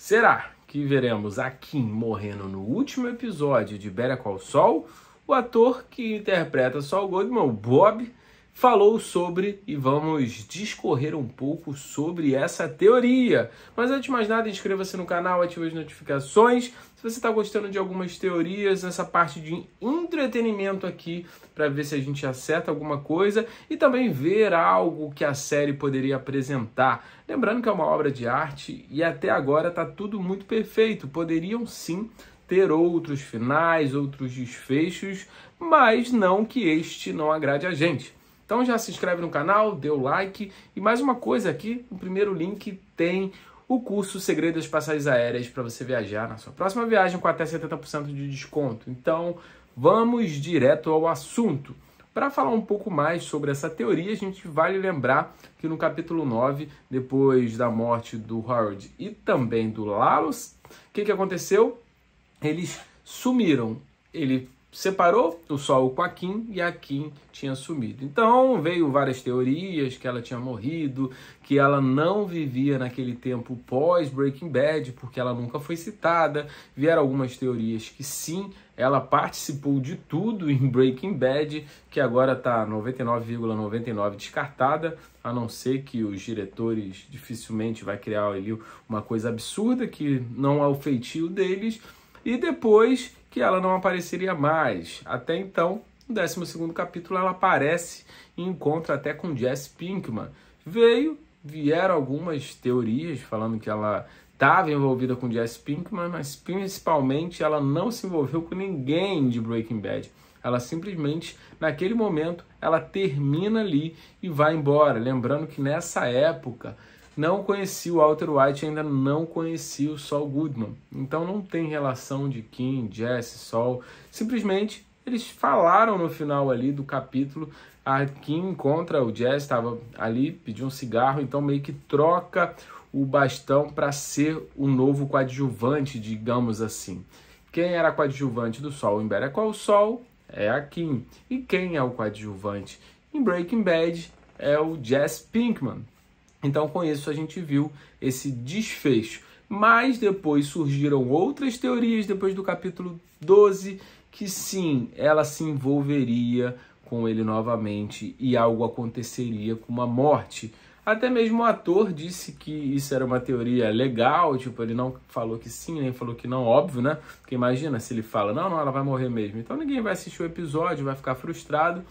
Será que veremos a Kim morrendo no último episódio de Better Call Saul? O ator que interpreta Saul Goldman, o Bob, falou sobre e vamos discorrer um pouco sobre essa teoria. Mas antes de mais nada, inscreva-se no canal, ative as notificações. Se você está gostando de algumas teorias, essa parte de entretenimento aqui, para ver se a gente acerta alguma coisa e também ver algo que a série poderia apresentar. Lembrando que é uma obra de arte e até agora está tudo muito perfeito. Poderiam sim ter outros finais, outros desfechos, mas não que este não agrade a gente. Então já se inscreve no canal, dê o like e mais uma coisa aqui, no primeiro link tem o curso Segredos das Passagens Aéreas para você viajar na sua próxima viagem com até 70% de desconto. Então, vamos direto ao assunto. Para falar um pouco mais sobre essa teoria, a gente vale lembrar que no capítulo 9, depois da morte do Harold e também do Lalos, o que, que aconteceu? Eles sumiram. Ele separou o Sol com a Kim e a Kim tinha sumido. Então veio várias teorias que ela tinha morrido, que ela não vivia naquele tempo pós Breaking Bad, porque ela nunca foi citada. Vieram algumas teorias que sim, ela participou de tudo em Breaking Bad, que agora está 99,99 ,99 descartada, a não ser que os diretores dificilmente vai criar ali uma coisa absurda que não é o feitio deles. E depois que ela não apareceria mais. Até então, no 12 capítulo, ela aparece e encontra até com Jess Pinkman. Veio, vieram algumas teorias falando que ela estava envolvida com Jess Pinkman, mas principalmente ela não se envolveu com ninguém de Breaking Bad. Ela simplesmente, naquele momento, ela termina ali e vai embora. Lembrando que nessa época não conhecia o Walter White, ainda não conhecia o Sol Goodman. Então não tem relação de Kim, Jesse, Sol. Simplesmente eles falaram no final ali do capítulo. A Kim encontra o Jesse, estava ali, pediu um cigarro, então meio que troca o bastão para ser o novo coadjuvante, digamos assim. Quem era coadjuvante do Sol em Better Call Sol é a Kim. E quem é o coadjuvante em Breaking Bad é o Jess Pinkman, então, com isso, a gente viu esse desfecho. Mas depois surgiram outras teorias, depois do capítulo 12, que sim, ela se envolveria com ele novamente e algo aconteceria com uma morte. Até mesmo o ator disse que isso era uma teoria legal, tipo, ele não falou que sim, nem falou que não, óbvio, né? Porque imagina se ele fala, não, não, ela vai morrer mesmo. Então ninguém vai assistir o episódio, vai ficar frustrado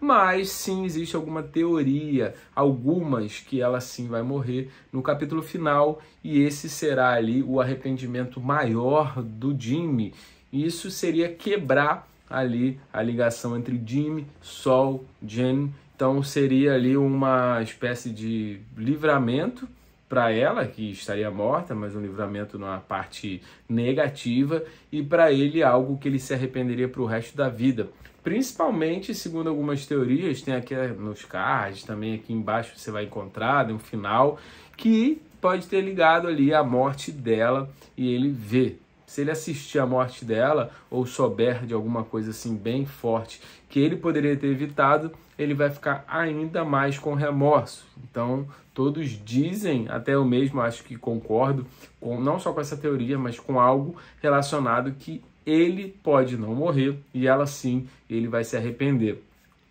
mas sim existe alguma teoria, algumas que ela sim vai morrer no capítulo final e esse será ali o arrependimento maior do Jimmy. Isso seria quebrar ali a ligação entre Jimmy, Sol, Jen. Então seria ali uma espécie de livramento para ela, que estaria morta, mas um livramento numa parte negativa, e para ele algo que ele se arrependeria para o resto da vida principalmente segundo algumas teorias, tem aqui eh, nos cards, também aqui embaixo você vai encontrar, um final, que pode ter ligado ali a morte dela e ele vê. Se ele assistir a morte dela ou souber de alguma coisa assim bem forte que ele poderia ter evitado, ele vai ficar ainda mais com remorso. Então, todos dizem, até eu mesmo acho que concordo, com, não só com essa teoria, mas com algo relacionado que ele pode não morrer e ela sim, ele vai se arrepender.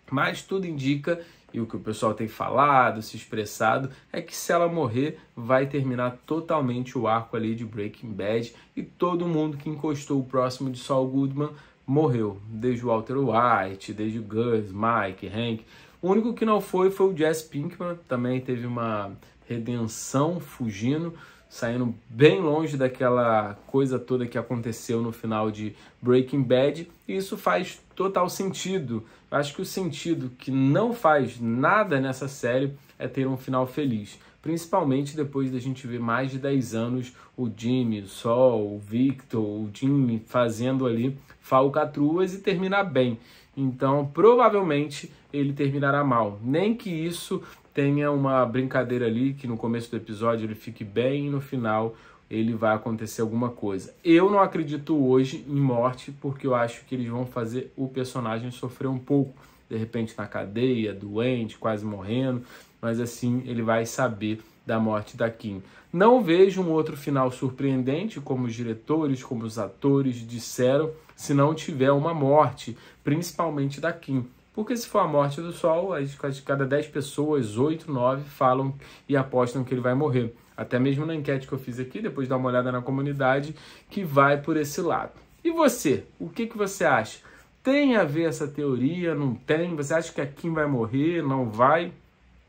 Mas tudo indica, e o que o pessoal tem falado, se expressado, é que se ela morrer, vai terminar totalmente o arco ali de Breaking Bad e todo mundo que encostou o próximo de Saul Goodman morreu, desde o Walter White, desde o Gus, Mike, Hank. O único que não foi foi o Jess Pinkman, também teve uma redenção fugindo, saindo bem longe daquela coisa toda que aconteceu no final de Breaking Bad, e isso faz total sentido. Eu acho que o sentido que não faz nada nessa série é ter um final feliz principalmente depois da gente ver mais de 10 anos o Jimmy, o Sol, o Victor, o Jimmy fazendo ali falcatruas e terminar bem. Então, provavelmente ele terminará mal. Nem que isso tenha uma brincadeira ali, que no começo do episódio ele fique bem e no final ele vai acontecer alguma coisa. Eu não acredito hoje em morte, porque eu acho que eles vão fazer o personagem sofrer um pouco. De repente na cadeia, doente, quase morrendo mas assim ele vai saber da morte da Kim. Não vejo um outro final surpreendente, como os diretores, como os atores disseram, se não tiver uma morte, principalmente da Kim. Porque se for a morte do Sol, de cada 10 pessoas, 8, 9 falam e apostam que ele vai morrer. Até mesmo na enquete que eu fiz aqui, depois dá uma olhada na comunidade, que vai por esse lado. E você? O que, que você acha? Tem a ver essa teoria? Não tem? Você acha que a Kim vai morrer? Não vai?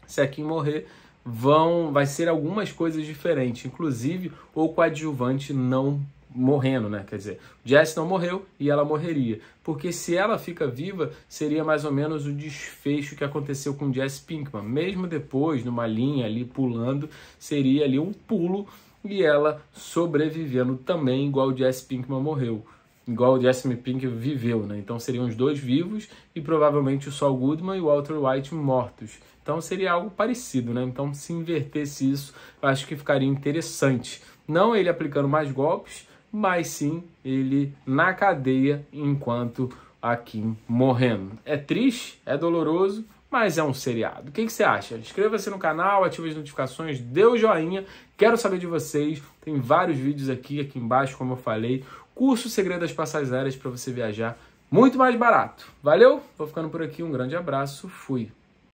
se a Kim morrer, vão, vai ser algumas coisas diferentes, inclusive o coadjuvante não morrendo, né? Quer dizer, Jess não morreu e ela morreria. Porque se ela fica viva, seria mais ou menos o desfecho que aconteceu com Jess Pinkman. Mesmo depois, numa linha ali pulando, seria ali um pulo e ela sobrevivendo também, igual Jess Pinkman morreu igual o Jesse Pink viveu, né? Então seriam os dois vivos e provavelmente o Saul Goodman e o Walter White mortos. Então seria algo parecido, né? Então se invertesse isso, acho que ficaria interessante. Não ele aplicando mais golpes, mas sim ele na cadeia enquanto a Kim morrendo. É triste, é doloroso, mas é um seriado. O que, que você acha? Inscreva-se no canal, ative as notificações, dê o joinha. Quero saber de vocês. Tem vários vídeos aqui, aqui embaixo, como eu falei. Curso Segredo das Passagens Aéreas para você viajar muito mais barato. Valeu? Vou ficando por aqui. Um grande abraço. Fui.